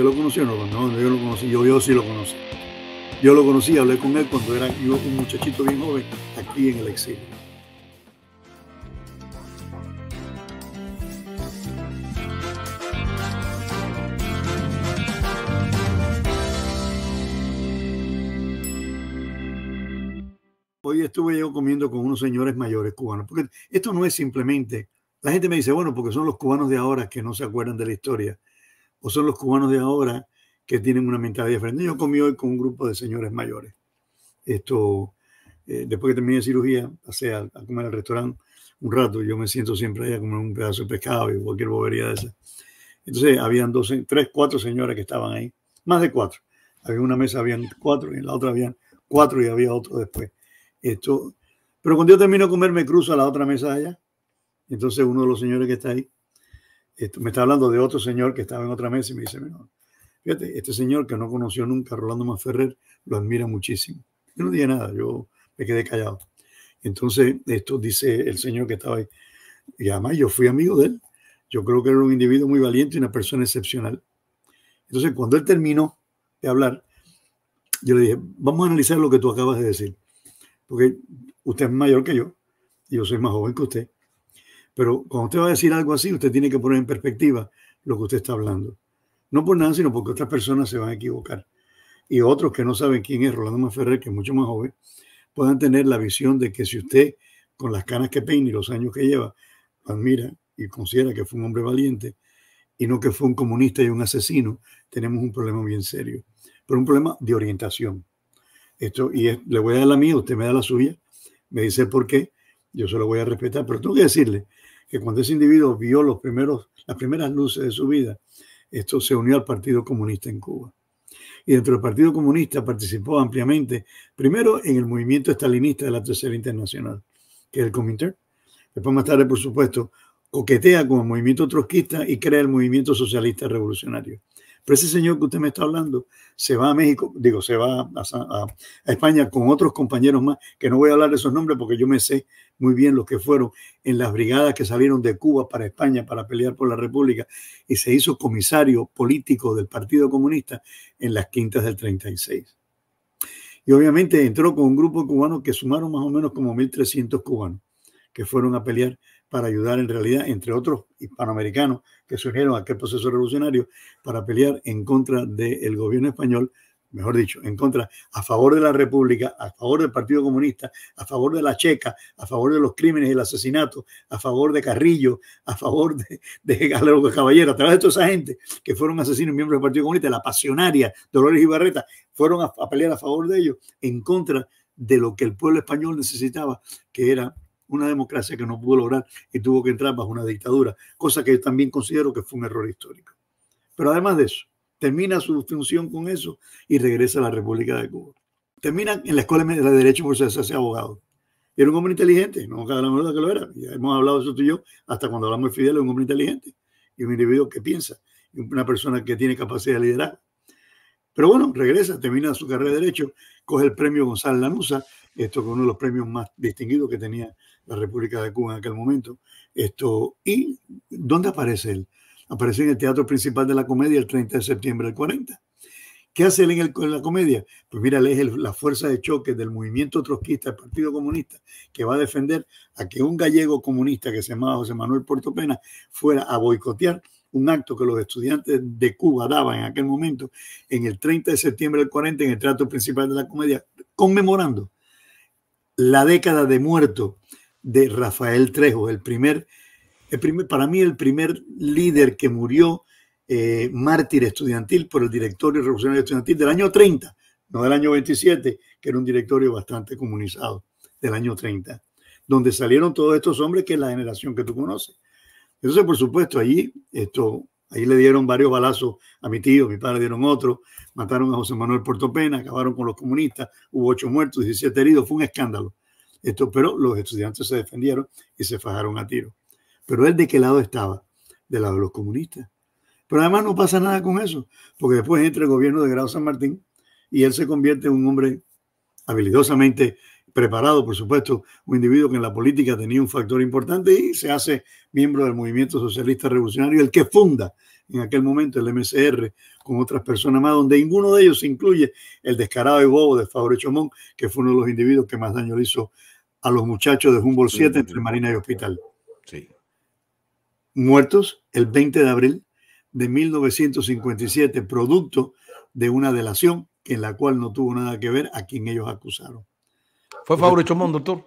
¿Usted lo conoció o no? No, yo lo conocí, yo, sí lo conocí. Yo lo conocí, hablé con él cuando era un muchachito bien joven aquí en el exilio. Hoy estuve yo comiendo con unos señores mayores cubanos, porque esto no es simplemente, la gente me dice, bueno, porque son los cubanos de ahora que no se acuerdan de la historia o son los cubanos de ahora que tienen una mentalidad diferente. Yo comí hoy con un grupo de señores mayores. Esto, eh, después que terminé de cirugía, pasé a, comer al restaurante un rato. Yo me siento siempre allá como un pedazo de pescado y cualquier bobería de esa. Entonces, habían dos, tres, cuatro señoras que estaban ahí, más de cuatro. Había una mesa, habían cuatro, y en la otra habían cuatro y había otro después. Esto, pero cuando yo termino de comer, me cruzo a la otra mesa allá. Entonces, uno de los señores que está ahí me está hablando de otro señor que estaba en otra mesa y me dice, no, fíjate, este señor que no conoció nunca, Rolando ferrer lo admira muchísimo. Yo no dije nada, yo me quedé callado. Entonces, esto dice el señor que estaba ahí. Y además yo fui amigo de él. Yo creo que era un individuo muy valiente y una persona excepcional. Entonces, cuando él terminó de hablar, yo le dije, vamos a analizar lo que tú acabas de decir. Porque usted es mayor que yo y yo soy más joven que usted. Pero cuando usted va a decir algo así, usted tiene que poner en perspectiva lo que usted está hablando. No por nada, sino porque otras personas se van a equivocar. Y otros que no saben quién es Rolando Maferrer, que es mucho más joven, puedan tener la visión de que si usted, con las canas que peina y los años que lleva, admira y considera que fue un hombre valiente y no que fue un comunista y un asesino, tenemos un problema bien serio. Pero un problema de orientación. Esto, y le voy a dar la mía, usted me da la suya, me dice por qué, yo se lo voy a respetar, pero tengo que decirle que cuando ese individuo vio los primeros, las primeras luces de su vida, esto se unió al Partido Comunista en Cuba. Y dentro del Partido Comunista participó ampliamente, primero en el movimiento estalinista de la Tercera Internacional, que es el Comintern. Después más tarde, por supuesto, coquetea con el movimiento trotskista y crea el movimiento socialista revolucionario. Pero ese señor que usted me está hablando se va a México, digo, se va a, España con otros compañeros más, que no voy a hablar de esos nombres porque yo me sé muy bien los que fueron en las brigadas que salieron de Cuba para España para pelear por la República y se hizo comisario político del Partido Comunista en las quintas del 36. Y obviamente entró con un grupo cubano que sumaron más o menos como 1.300 cubanos que fueron a pelear para ayudar en realidad, entre otros hispanoamericanos que se a aquel proceso revolucionario para pelear en contra del gobierno español, mejor dicho, en contra, a favor de la República, a favor del Partido Comunista, a favor de la Checa, a favor de los crímenes y el asesinato, a favor de Carrillo, a favor de, de Caballero, a través de toda esa gente que fueron asesinos miembros del Partido Comunista, la pasionaria Dolores Ibarreta, fueron a pelear a favor de ellos, en contra de lo que el pueblo español necesitaba, que era una democracia que no pudo lograr y tuvo que entrar bajo una dictadura, cosa que yo también considero que fue un error histórico. Pero además de eso, termina su función con eso y regresa a la República de Cuba. Termina en la Escuela de Derecho por ser, abogado. Era un hombre inteligente, no cabe la verdad que lo era. hemos hablado eso tú y yo, hasta cuando hablamos de Fidel, es un hombre inteligente y un individuo que piensa, y una persona que tiene capacidad de liderar. Pero bueno, regresa, termina su carrera de Derecho, coge el premio González Lanusa, esto que uno de los premios más distinguidos que tenía la República de Cuba en aquel momento. Esto, ¿Y dónde aparece él? Aparece en el Teatro Principal de la Comedia el 30 de septiembre del 40. ¿Qué hace él en, la comedia? Pues mira, él es la fuerza de choque del movimiento trotskista del Partido Comunista, que va a defender a que un gallego comunista que se llamaba José Manuel Pena fuera a boicotear un acto que los estudiantes de Cuba daban en aquel momento, en el 30 de septiembre del 40, en el Teatro Principal de la Comedia, conmemorando la década de muerto de Rafael Trejo, el primer, el primer, para mí el primer líder que murió eh, mártir estudiantil por el directorio revolucionario estudiantil del año 30, no del año 27, que era un directorio bastante comunizado, del año 30, donde salieron todos estos hombres que es la generación que tú conoces. Entonces, por supuesto, allí esto Ahí le dieron varios balazos a mi tío, mi padre dieron otro, mataron a José Manuel Portopena, acabaron con los comunistas, hubo ocho muertos, 17 heridos, fue un escándalo. Esto, pero los estudiantes se defendieron y se fajaron a tiro. Pero él de qué lado estaba? Del lado de los comunistas. Pero además no pasa nada con eso, porque después entra el gobierno de Grau San Martín y él se convierte en un hombre habilidosamente preparado, por supuesto, un individuo que en la política tenía un factor importante y se hace miembro del movimiento socialista revolucionario, el que funda en aquel momento el MSR con otras personas más, donde ninguno de ellos incluye el descarado y bobo de Fabre Chomón, que fue uno de los individuos que más daño le hizo a los muchachos de Humboldt 7 entre Marina y Hospital. Sí. Muertos el 20 de abril de 1957, producto de una delación en la cual no tuvo nada que ver a quien ellos acusaron. ¿Fue Fabre Chomón, doctor?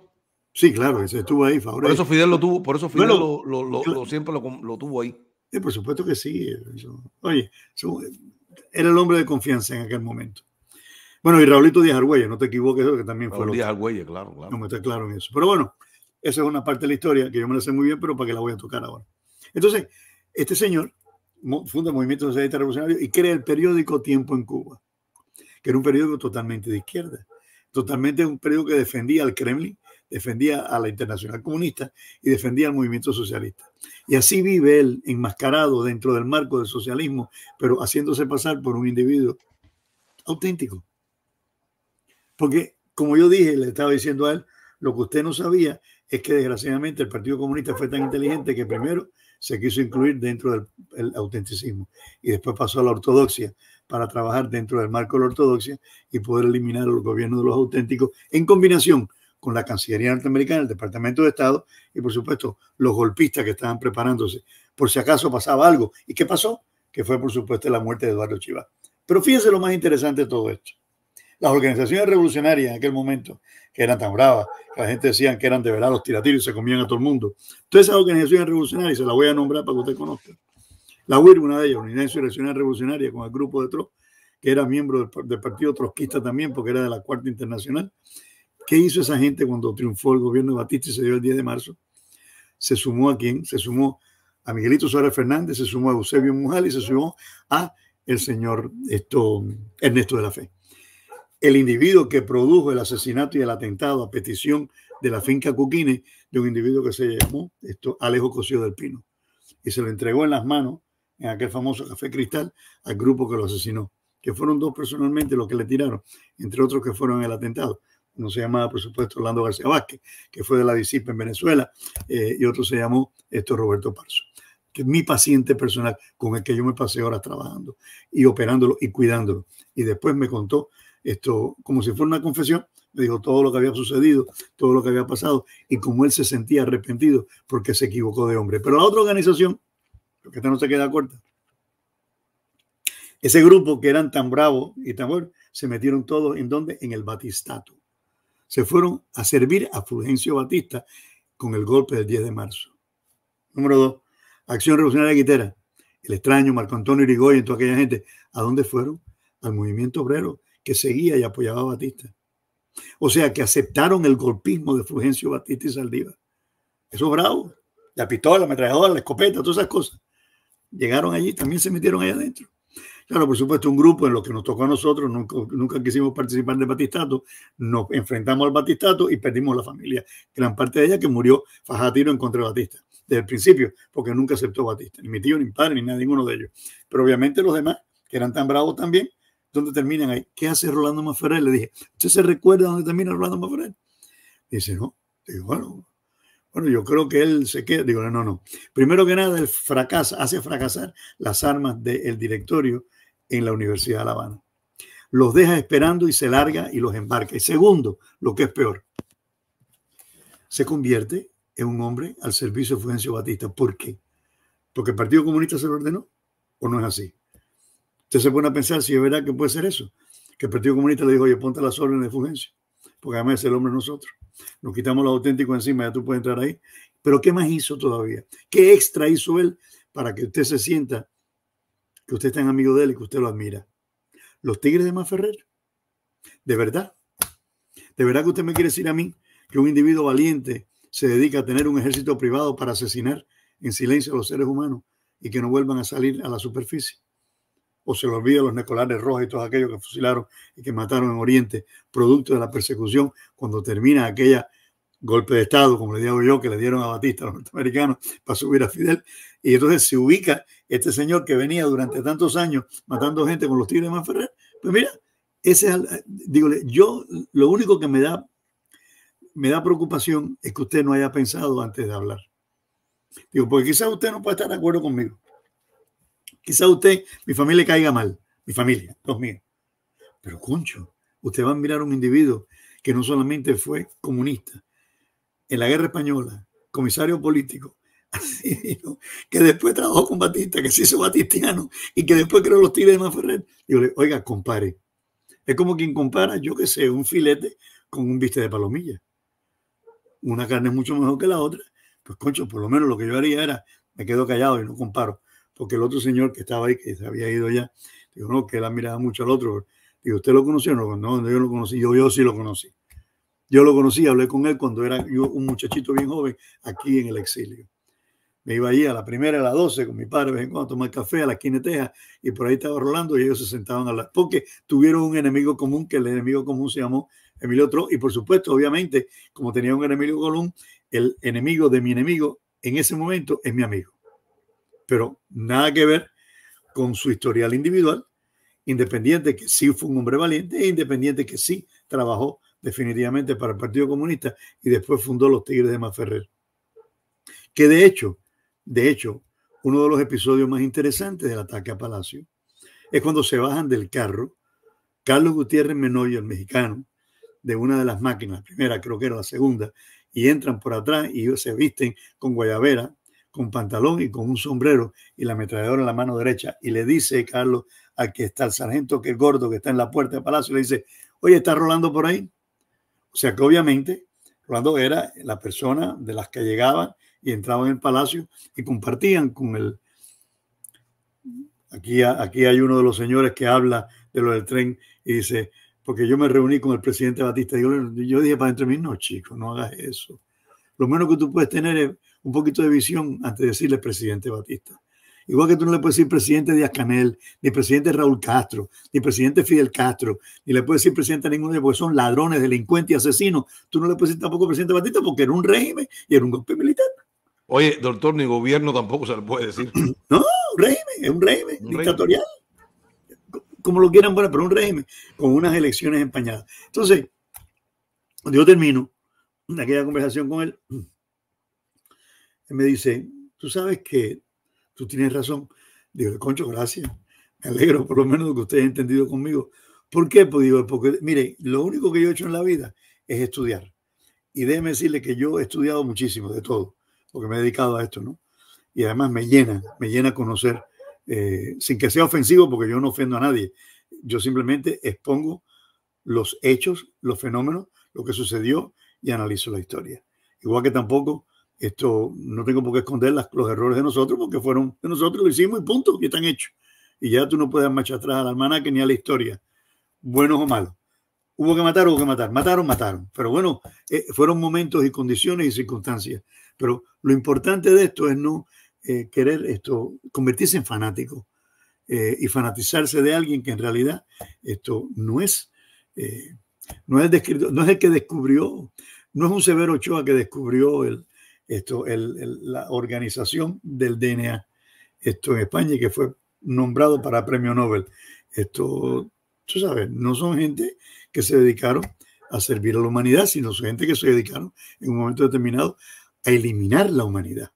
Sí, claro, se estuvo ahí, Faure. Por eso Fidel lo tuvo, por eso Fidel lo, siempre lo tuvo ahí por supuesto que sí. oye, era el hombre de confianza en aquel momento. Bueno, y Raulito Díaz Argüelles, no te equivoques, que también fue. Díaz Argüelles, claro, claro. No me está claro en eso. Pero bueno, esa es una parte de la historia que yo me la sé muy bien, pero para que la voy a tocar ahora. Entonces, este señor funda el Movimiento Socialista Revolucionario y crea el periódico Tiempo en Cuba, que era un periódico totalmente de izquierda, totalmente un periódico que defendía al Kremlin, defendía a la Internacional Comunista y defendía al movimiento socialista. Y así vive él, enmascarado dentro del marco del socialismo, pero haciéndose pasar por un individuo auténtico. Porque, como yo dije, le estaba diciendo a él, lo que usted no sabía es que desgraciadamente el Partido Comunista fue tan inteligente que primero se quiso incluir dentro del autenticismo y después pasó a la ortodoxia para trabajar dentro del marco de la ortodoxia y poder eliminar los gobiernos de los auténticos en combinación con la Cancillería norteamericana, el Departamento de Estado y, por supuesto, los golpistas que estaban preparándose por si acaso pasaba algo. ¿Y qué pasó? Que fue, por supuesto, la muerte de Eduardo Chivas. Pero fíjense lo más interesante de todo esto. Las organizaciones revolucionarias en aquel momento, que eran tan bravas, que la gente decía que eran de verdad los tiratiros y se comían a todo el mundo. Todas esas organizaciones revolucionarias, se las voy a nombrar para que usted conozca. La UIR, una de ellas, Unidad Insurreccional Revolucionaria, con el grupo de Trost, que era miembro del, del, Partido Trotskista también, porque era de la Cuarta Internacional. ¿Qué hizo esa gente cuando triunfó el gobierno de Batista y se dio el 10 de marzo? Se sumó a quién? Se sumó a Miguelito Suárez Fernández, se sumó a Eusebio Mujal y se sumó a el señor esto, Ernesto de la Fe. El individuo que produjo el asesinato y el atentado a petición de la finca Cuquine, de un individuo que se llamó esto, Alejo Cosío del Pino. Y se lo entregó en las manos, en aquel famoso café cristal, al grupo que lo asesinó, que fueron dos personalmente los que le tiraron, entre otros que fueron el atentado uno se llamaba, por supuesto, Orlando García Vázquez, que fue de la disipa en Venezuela, eh, y otro se llamó esto Roberto Parso, que es mi paciente personal con el que yo me pasé horas trabajando y operándolo y cuidándolo. Y después me contó esto como si fuera una confesión, me dijo todo lo que había sucedido, todo lo que había pasado y cómo él se sentía arrepentido porque se equivocó de hombre. Pero la otra organización, porque esta no se queda corta, ese grupo que eran tan bravo y tan bueno, se metieron todos en donde? En el Batistato se fueron a servir a Fulgencio Batista con el golpe del 10 de marzo. Número dos, Acción Revolucionaria Quitera, el extraño Marco Antonio Irigoyen, toda aquella gente, ¿a dónde fueron? Al movimiento obrero que seguía y apoyaba a Batista. O sea, que aceptaron el golpismo de Fulgencio Batista y Saldiva. Eso bravos, bravo. La pistola, la metralladora, la escopeta, todas esas cosas. Llegaron allí, también se metieron allá adentro. Claro, por supuesto, un grupo en lo que nos tocó a nosotros, nunca, quisimos participar de Batistato, nos enfrentamos al Batistato y perdimos la familia, gran parte de ella que murió fajatiro en contra de Batista, desde el principio, porque nunca aceptó Batista, ni mi tío, ni mi padre, ni ninguno de ellos. Pero obviamente los demás, que eran tan bravos también, ¿dónde terminan ahí? ¿Qué hace Rolando Maferrer? Le dije, ¿usted se recuerda dónde termina Rolando Maferrer? Dice, no. bueno, bueno, yo creo que él se queda. Digo, no, no. Primero que nada, él fracasa, hace fracasar las armas del directorio en la Universidad de La Habana. Los deja esperando y se larga y los embarca. Y segundo, lo que es peor, se convierte en un hombre al servicio de Fulgencio Batista. ¿Por qué? ¿Porque el Partido Comunista se lo ordenó? ¿O no es así? Usted se pone a pensar si es verdad que puede ser eso. Que el Partido Comunista le dijo, oye, ponte las órdenes de Fulgencio. Porque además es el hombre nosotros. Nos quitamos lo auténtico encima, ya tú puedes entrar ahí. Pero ¿qué más hizo todavía? ¿Qué extra hizo él para que usted se sienta que usted es tan amigo de él y que usted lo admira. Los Tigres de Manferrer. ¿De verdad? ¿De verdad que usted me quiere decir a mí que un individuo valiente se dedica a tener un ejército privado para asesinar en silencio a los seres humanos y que no vuelvan a salir a la superficie? ¿O se lo olvida los necolares rojos y todos aquellos que fusilaron y que mataron en Oriente, producto de la persecución, cuando termina aquella golpe de Estado, como le digo yo, que le dieron a Batista a los norteamericanos para subir a Fidel y entonces se ubica este señor que venía durante tantos años matando gente con los tigres de Manferrer. Pues mira, ese es, yo lo único que me da, me da preocupación es que usted no haya pensado antes de hablar. Digo, porque quizás usted no pueda estar de acuerdo conmigo. Quizás usted, mi familia caiga mal, mi familia, los míos. Pero concho, usted va a mirar a un individuo que no solamente fue comunista, en la guerra española, comisario político, que después trabajó con Batista, que se hizo batistiano y que después creó los tigres de Yo Digo, oiga, compare. Es como quien compara, yo que sé, un filete con un bistec de palomilla. Una carne es mucho mejor que la otra. Pues, concho, por lo menos lo que yo haría era, me quedo callado y no comparo. Porque el otro señor que estaba ahí, que se había ido ya, digo, no, que él admiraba mucho al otro. Digo, ¿usted lo conoció? No, no yo lo conocí. Yo, yo sí lo conocí. Yo lo conocí, hablé con él cuando era yo un muchachito bien joven aquí en el exilio. Me iba allí a la primera, a las 12 con mi padre, vengo a tomar café a la quineteja y por ahí estaba Rolando y ellos se sentaban a hablar porque tuvieron un enemigo común que el enemigo común se llamó Emilio Tro y por supuesto, obviamente, como tenía un enemigo común, el enemigo de mi enemigo en ese momento es mi amigo. Pero nada que ver con su historial individual, independiente que sí fue un hombre valiente e independiente que sí trabajó definitivamente para el Partido Comunista y después fundó los Tigres de Maferrer. Que de hecho, de hecho, uno de los episodios más interesantes del ataque a Palacio es cuando se bajan del carro Carlos Gutiérrez Menoyo, el mexicano, de una de las máquinas, primera creo que era la segunda, y entran por atrás y ellos se visten con guayabera, con pantalón y con un sombrero y la ametralladora en la mano derecha. Y le dice Carlos al que está el sargento, que es gordo, que está en la puerta de palacio, le dice, oye, ¿está Rolando por ahí? O sea que obviamente Rolando era la persona de las que llegaban y entraban en el palacio y compartían con el... Aquí, aquí hay uno de los señores que habla de lo del tren y dice, porque yo me reuní con el presidente Batista. y yo dije para entre mí, no, chicos no hagas eso. Lo menos que tú puedes tener es un poquito de visión antes de decirle presidente Batista. Igual que tú no le puedes decir presidente Díaz Canel, ni presidente Raúl Castro, ni presidente Fidel Castro, ni le puedes decir presidente a ninguno de ellos porque son ladrones, delincuentes y asesinos. Tú no le puedes decir tampoco presidente Batista porque era un régimen y era un golpe militar. Oye, doctor, ni gobierno tampoco se le puede decir. No, un régimen, es un régimen dictatorial. Como lo quieran poner, pero un régimen con unas elecciones empañadas. Entonces, cuando yo termino aquella conversación con él, él me dice, tú sabes que tú tienes razón. Digo, concho, gracias. Me alegro por lo menos de que usted haya entendido conmigo. ¿Por qué? Pues digo, porque mire, lo único que yo he hecho en la vida es estudiar. Y déjeme decirle que yo he estudiado muchísimo de todo porque me he dedicado a esto, ¿no? Y además me llena, me llena conocer, eh, sin que sea ofensivo, porque yo no ofendo a nadie, yo simplemente expongo los hechos, los fenómenos, lo que sucedió y analizo la historia. Igual que tampoco, esto no tengo por qué esconder los errores de nosotros, porque fueron de nosotros, lo hicimos y punto, y están hechos. Y ya tú no puedes marchar atrás a la hermana que ni a la historia, buenos o malos. Hubo que matar, hubo que matar. Mataron, mataron. Pero bueno, eh, fueron momentos y condiciones y circunstancias. Pero lo importante de esto es no eh, querer esto, convertirse en fanático eh, y fanatizarse de alguien que en realidad esto no es, no es, descrito, no es el que descubrió, no es un Severo Ochoa que descubrió el, esto, la organización del DNA esto en España y que fue nombrado para premio Nobel. Esto, tú sabes, no son gente que se dedicaron a servir a la humanidad, sino su gente que se dedicaron en un momento determinado a eliminar la humanidad.